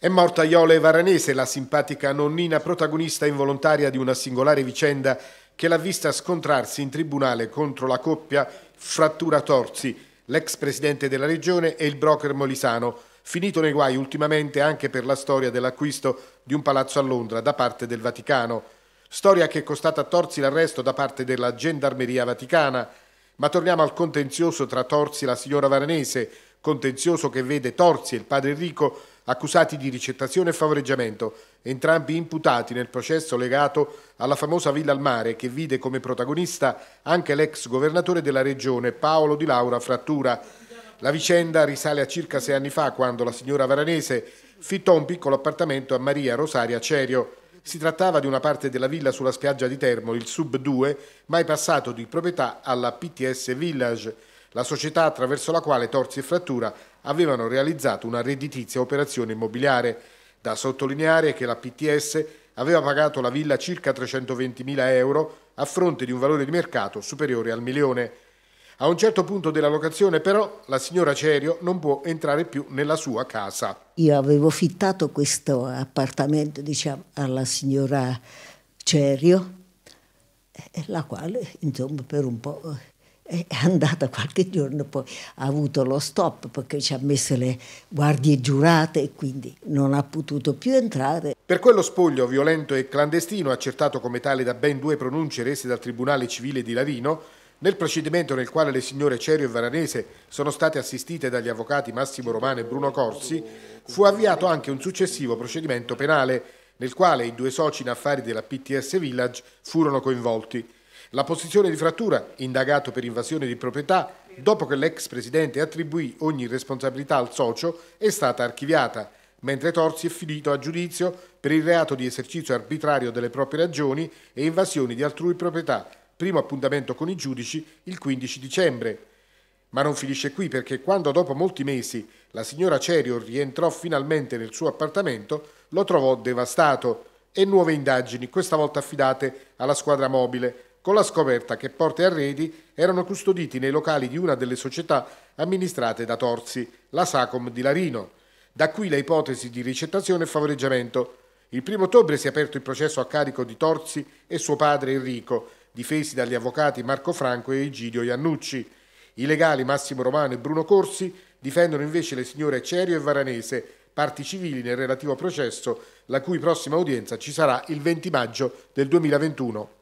È morta Iole Varanese, la simpatica nonnina protagonista involontaria di una singolare vicenda che l'ha vista scontrarsi in tribunale contro la coppia Frattura Torzi, l'ex presidente della regione e il broker molisano, finito nei guai ultimamente anche per la storia dell'acquisto di un palazzo a Londra da parte del Vaticano, storia che è costata a Torzi l'arresto da parte della Gendarmeria Vaticana. Ma torniamo al contenzioso tra Torzi e la signora Varanese, contenzioso che vede Torzi e il padre Enrico accusati di ricettazione e favoreggiamento, entrambi imputati nel processo legato alla famosa Villa al Mare che vide come protagonista anche l'ex governatore della regione Paolo Di Laura Frattura. La vicenda risale a circa sei anni fa quando la signora Varanese fittò un piccolo appartamento a Maria Rosaria Cerio. Si trattava di una parte della villa sulla spiaggia di Termo, il Sub 2, mai passato di proprietà alla PTS Village la società attraverso la quale Torsi e Frattura avevano realizzato una redditizia operazione immobiliare. Da sottolineare che la PTS aveva pagato la villa circa 320.000 euro a fronte di un valore di mercato superiore al milione. A un certo punto della locazione però la signora Cerio non può entrare più nella sua casa. Io avevo fittato questo appartamento diciamo, alla signora Cerio, eh, la quale insomma per un po' eh, è andata qualche giorno, poi ha avuto lo stop perché ci ha messo le guardie giurate e quindi non ha potuto più entrare. Per quello spoglio violento e clandestino, accertato come tale da ben due pronunce rese dal Tribunale Civile di Lavino, nel procedimento nel quale le signore Cerio e Varanese sono state assistite dagli avvocati Massimo Romano e Bruno Corsi, fu avviato anche un successivo procedimento penale nel quale i due soci in affari della PTS Village furono coinvolti. La posizione di frattura, indagato per invasione di proprietà, dopo che l'ex presidente attribuì ogni responsabilità al socio, è stata archiviata, mentre Torsi è finito a giudizio per il reato di esercizio arbitrario delle proprie ragioni e invasioni di altrui proprietà, primo appuntamento con i giudici il 15 dicembre. Ma non finisce qui perché quando dopo molti mesi la signora Cerio rientrò finalmente nel suo appartamento, lo trovò devastato e nuove indagini, questa volta affidate alla squadra mobile, con la scoperta che porte e arredi erano custoditi nei locali di una delle società amministrate da Torsi, la Sacom di Larino. Da qui le ipotesi di ricettazione e favoreggiamento. Il 1 ottobre si è aperto il processo a carico di Torsi e suo padre Enrico, difesi dagli avvocati Marco Franco e Egidio Iannucci. I legali Massimo Romano e Bruno Corsi difendono invece le signore Cerio e Varanese, parti civili nel relativo processo, la cui prossima udienza ci sarà il 20 maggio del 2021.